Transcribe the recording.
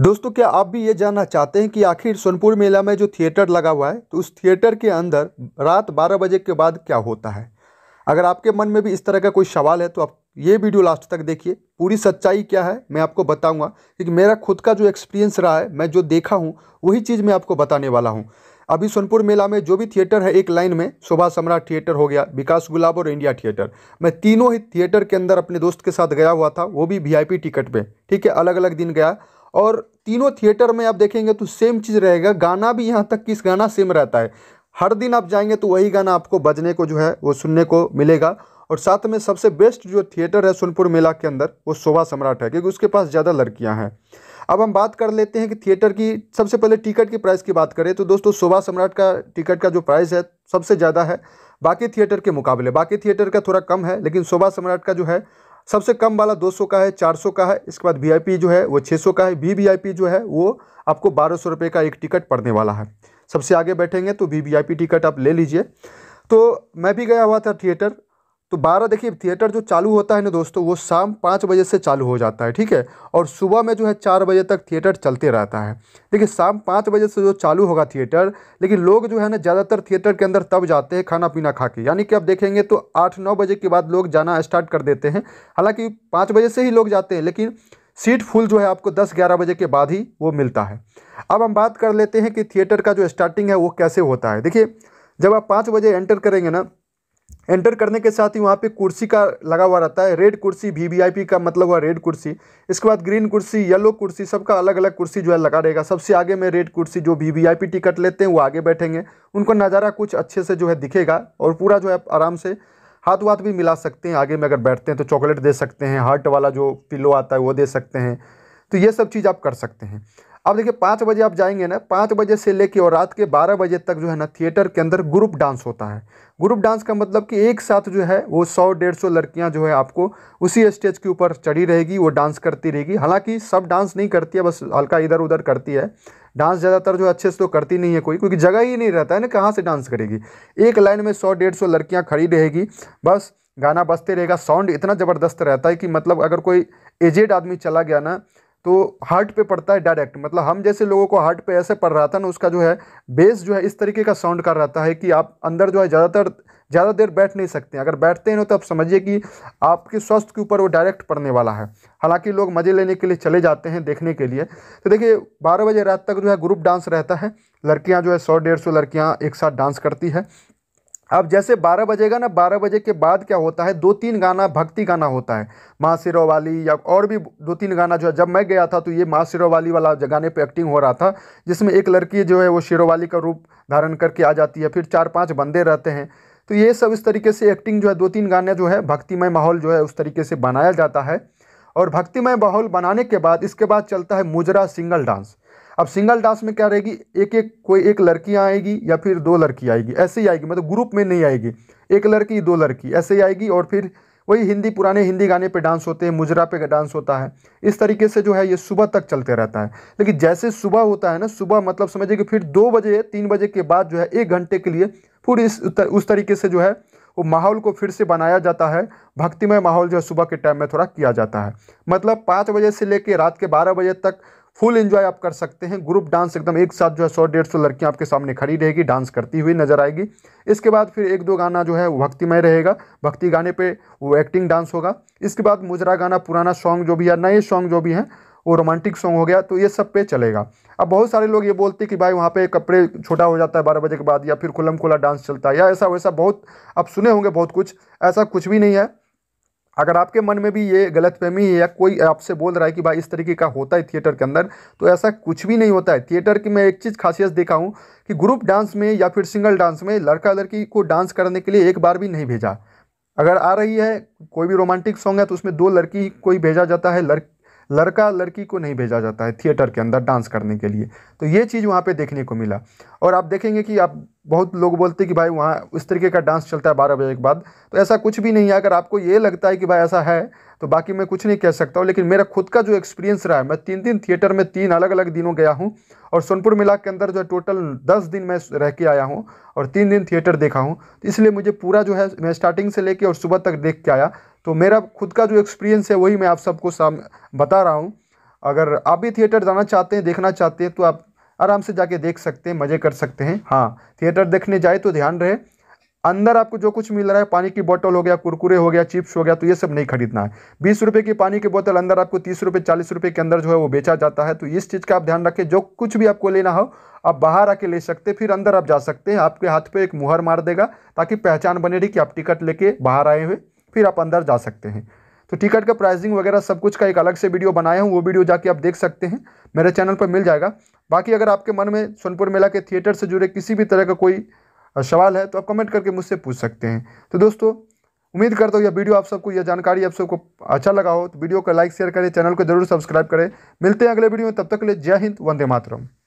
दोस्तों क्या आप भी ये जानना चाहते हैं कि आखिर सोनपुर मेला में जो थिएटर लगा हुआ है तो उस थिएटर के अंदर रात 12 बजे के बाद क्या होता है अगर आपके मन में भी इस तरह का कोई सवाल है तो आप ये वीडियो लास्ट तक देखिए पूरी सच्चाई क्या है मैं आपको बताऊंगा क्योंकि मेरा खुद का जो एक्सपीरियंस रहा है मैं जो देखा हूँ वही चीज़ मैं आपको बताने वाला हूँ अभी सोनपुर मेला में जो भी थिएटर है एक लाइन में शोभा सम्राट थिएटर हो गया विकास गुलाब और इंडिया थिएटर मैं तीनों ही थिएटर के अंदर अपने दोस्त के साथ गया हुआ था वो भी वी टिकट पर ठीक है अलग अलग दिन गया और तीनों थिएटर में आप देखेंगे तो सेम चीज़ रहेगा गाना भी यहाँ तक किस गाना सेम रहता है हर दिन आप जाएंगे तो वही गाना आपको बजने को जो है वो सुनने को मिलेगा और साथ में सबसे बेस्ट जो थिएटर है सोनपुर मेला के अंदर वो शोभा सम्राट है क्योंकि उसके पास ज़्यादा लड़कियाँ हैं अब हम बात कर लेते हैं कि थिएटर की सबसे पहले टिकट की प्राइस की बात करें तो दोस्तों शोभा सम्राट का टिकट का जो प्राइस है सबसे ज़्यादा है बाकी थिएटर के मुकाबले बाकी थिएटर का थोड़ा कम है लेकिन शोभा सम्राट का जो है सबसे कम वाला 200 का है 400 का है इसके बाद वीआईपी जो है वो 600 का है वीवीआईपी जो है वो आपको बारह सौ का एक टिकट पड़ने वाला है सबसे आगे बैठेंगे तो वीवीआईपी टिकट आप ले लीजिए तो मैं भी गया हुआ था थिएटर तो बारह देखिए थिएटर जो चालू होता है ना दोस्तों वो शाम पाँच बजे से चालू हो जाता है ठीक है और सुबह में जो है चार बजे तक थिएटर चलते रहता है देखिए शाम पाँच बजे से जो चालू होगा थिएटर लेकिन लोग जो है ना ज़्यादातर थिएटर के अंदर तब जाते हैं खाना पीना खा के यानी कि आप देखेंगे तो आठ नौ बजे के बाद लोग जाना स्टार्ट कर देते हैं हालाँकि पाँच बजे से ही लोग जाते हैं लेकिन सीट फुल जो है आपको दस ग्यारह बजे के बाद ही वो मिलता है अब हम बात कर लेते हैं कि थिएटर का जो स्टार्टिंग है वो कैसे होता है देखिए जब आप पाँच बजे एंटर करेंगे ना एंटर करने के साथ ही वहाँ पे कुर्सी का लगा हुआ रहता है रेड कुर्सी वी का मतलब हुआ रेड कुर्सी इसके बाद ग्रीन कुर्सी येलो कुर्सी सबका अलग अलग कुर्सी जो है लगा रहेगा सबसे आगे में रेड कुर्सी जो वी टिकट लेते हैं वो आगे बैठेंगे उनको नज़ारा कुछ अच्छे से जो है दिखेगा और पूरा जो है आराम से हाथ वाथ भी मिला सकते हैं आगे में अगर बैठते हैं तो चॉकलेट दे सकते हैं हार्ट वाला जो पिलो आता है वो दे सकते हैं तो ये सब चीज़ आप कर सकते हैं अब देखिए पाँच बजे आप जाएंगे ना पाँच बजे से लेके और रात के बारह बजे तक जो है ना थिएटर के अंदर ग्रुप डांस होता है ग्रुप डांस का मतलब कि एक साथ जो है वो सौ डेढ़ सौ लड़कियाँ जो है आपको उसी स्टेज के ऊपर चढ़ी रहेगी वो डांस करती रहेगी हालांकि सब डांस नहीं करती है बस हल्का इधर उधर करती है डांस ज़्यादातर जो अच्छे से तो करती नहीं है कोई क्योंकि जगह ही नहीं रहता है ना कहाँ से डांस करेगी एक लाइन में सौ डेढ़ सौ लड़कियाँ खड़ी रहेगी बस गाना बजते रहेगा साउंड इतना ज़बरदस्त रहता है कि मतलब अगर कोई एजेड आदमी चला गया ना तो हार्ट पे पड़ता है डायरेक्ट मतलब हम जैसे लोगों को हार्ट पे ऐसे पड़ रहा था ना उसका जो है बेस जो है इस तरीके का साउंड कर रहा है कि आप अंदर जो है ज़्यादातर ज़्यादा देर बैठ नहीं सकते अगर बैठते हैं ना तो आप समझिए कि आपके स्वास्थ्य के ऊपर वो डायरेक्ट पड़ने वाला है हालांकि लोग मज़े लेने के लिए चले जाते हैं देखने के लिए तो देखिए बारह बजे रात तक जो है ग्रुप डांस रहता है लड़कियाँ जो है सौ डेढ़ सौ लड़कियाँ एक साथ डांस करती है अब जैसे 12 बजेगा ना 12 बजे के बाद क्या होता है दो तीन गाना भक्ति गाना होता है माँ सिरो वाली या और भी दो तीन गाना जो है जब मैं गया था तो ये माँ सिरो वाली वाला गाने पे एक्टिंग हो रहा था जिसमें एक लड़की जो है वो शिरोवाली का रूप धारण करके आ जाती है फिर चार पाँच बंदे रहते हैं तो ये सब इस तरीके से एक्टिंग जो है दो तीन गाने जो है भक्तिमय माहौल जो है उस तरीके से बनाया जाता है और भक्तिमय माहौल बनाने के बाद इसके बाद चलता है मुजरा सिंगल डांस अब सिंगल डांस में क्या रहेगी एक एक कोई एक लड़की आएगी या फिर दो लड़की आएगी ऐसे ही आएगी मतलब ग्रुप में नहीं आएगी एक लड़की दो लड़की ऐसे ही आएगी और फिर वही हिंदी पुराने हिंदी गाने पे डांस होते हैं मुजरा पे डांस होता है इस तरीके से जो है ये सुबह तक चलते रहता है लेकिन जैसे सुबह होता है ना सुबह मतलब समझिए कि फिर दो बजे तीन बजे के बाद जो है एक घंटे के लिए फिर इस उस तरीके से जो है वो माहौल को फिर से बनाया जाता है भक्तिमय माहौल जो है सुबह के टाइम में थोड़ा किया जाता है मतलब पाँच बजे से लेकर रात के बारह बजे तक फुल एंजॉय आप कर सकते हैं ग्रुप डांस एकदम एक साथ जो है सौ डेढ़ सौ लड़कियाँ आपके सामने खड़ी रहेगी डांस करती हुई नजर आएगी इसके बाद फिर एक दो गाना जो है भक्तिमय रहेगा भक्ति गाने पे वो एक्टिंग डांस होगा इसके बाद मुजरा गाना पुराना सॉन्ग जो भी है नए सॉन्ग जो भी हैं वो रोमांटिक सॉन्ग हो गया तो ये सब पे चलेगा अब बहुत सारे लोग ये बोलते हैं कि भाई वहाँ पे कपड़े छोटा हो जाता है बारह बजे के बाद या फिर खुलम खुला डांस चलता है या ऐसा वैसा बहुत आप सुने होंगे बहुत कुछ ऐसा कुछ भी नहीं है अगर आपके मन में भी ये गलतफहमी है या कोई आपसे बोल रहा है कि भाई इस तरीके का होता है थिएटर के अंदर तो ऐसा कुछ भी नहीं होता है थिएटर की मैं एक चीज़ खासियत देखा हूँ कि ग्रुप डांस में या फिर सिंगल डांस में लड़का लड़की को डांस करने के लिए एक बार भी नहीं भेजा अगर आ रही है कोई भी रोमांटिक सॉन्ग है तो उसमें दो लड़की को ही भेजा जाता है लड़ लड़का लड़की को नहीं भेजा जाता है थिएटर के अंदर डांस करने के लिए तो ये चीज़ वहाँ पे देखने को मिला और आप देखेंगे कि आप बहुत लोग बोलते हैं कि भाई वहाँ उस तरीके का डांस चलता है बारह बजे के बाद तो ऐसा कुछ भी नहीं है अगर आपको ये लगता है कि भाई ऐसा है तो बाकी मैं कुछ नहीं कह सकता हूँ लेकिन मेरा खुद का जो एक्सपीरियंस रहा है मैं तीन दिन थिएटर में तीन अलग अलग दिनों गया हूँ और सोनपुर मेला के अंदर जो है टोटल दस दिन मैं रह के आया हूँ और तीन दिन थिएटर देखा हूँ तो इसलिए मुझे पूरा जो है मैं स्टार्टिंग से लेके और सुबह तक देख के आया तो मेरा खुद का जो एक्सपीरियंस है वही मैं आप सबको साम बता रहा हूँ अगर आप भी थिएटर जाना चाहते हैं देखना चाहते हैं तो आप आराम से जाके देख सकते हैं मज़े कर सकते हैं हाँ थिएटर देखने जाए तो ध्यान रहे अंदर आपको जो कुछ मिल रहा है पानी की बोतल हो गया कुरकुरे हो गया चिप्स हो गया तो ये सब नहीं खरीदना है बीस रुपये की पानी की बोतल अंदर आपको तीस रुपये चालीस रुपये के अंदर जो है वो बेचा जाता है तो इस चीज़ का आप ध्यान रखें जो कुछ भी आपको लेना हो आप बाहर आके ले सकते फिर अंदर आप जा सकते हैं आपके हाथ पे एक मुहर मार देगा ताकि पहचान बने रही कि आप टिकट लेके बाहर आए हुए फिर आप अंदर जा सकते हैं तो टिकट का प्राइसिंग वगैरह सब कुछ का एक अलग से वीडियो बनाया हूँ वो वीडियो जाके आप देख सकते हैं मेरे चैनल पर मिल जाएगा बाकी अगर आपके मन में सोनपुर मेला के थिएटर से जुड़े किसी भी तरह का कोई सवाल है तो आप कमेंट करके मुझसे पूछ सकते हैं तो दोस्तों उम्मीद करता हूँ यह वीडियो आप सबको यह जानकारी आप सबको अच्छा लगा हो तो वीडियो को लाइक शेयर करें चैनल को जरूर सब्सक्राइब करें मिलते हैं अगले वीडियो में तब तक के लिए जय हिंद वंदे मातरम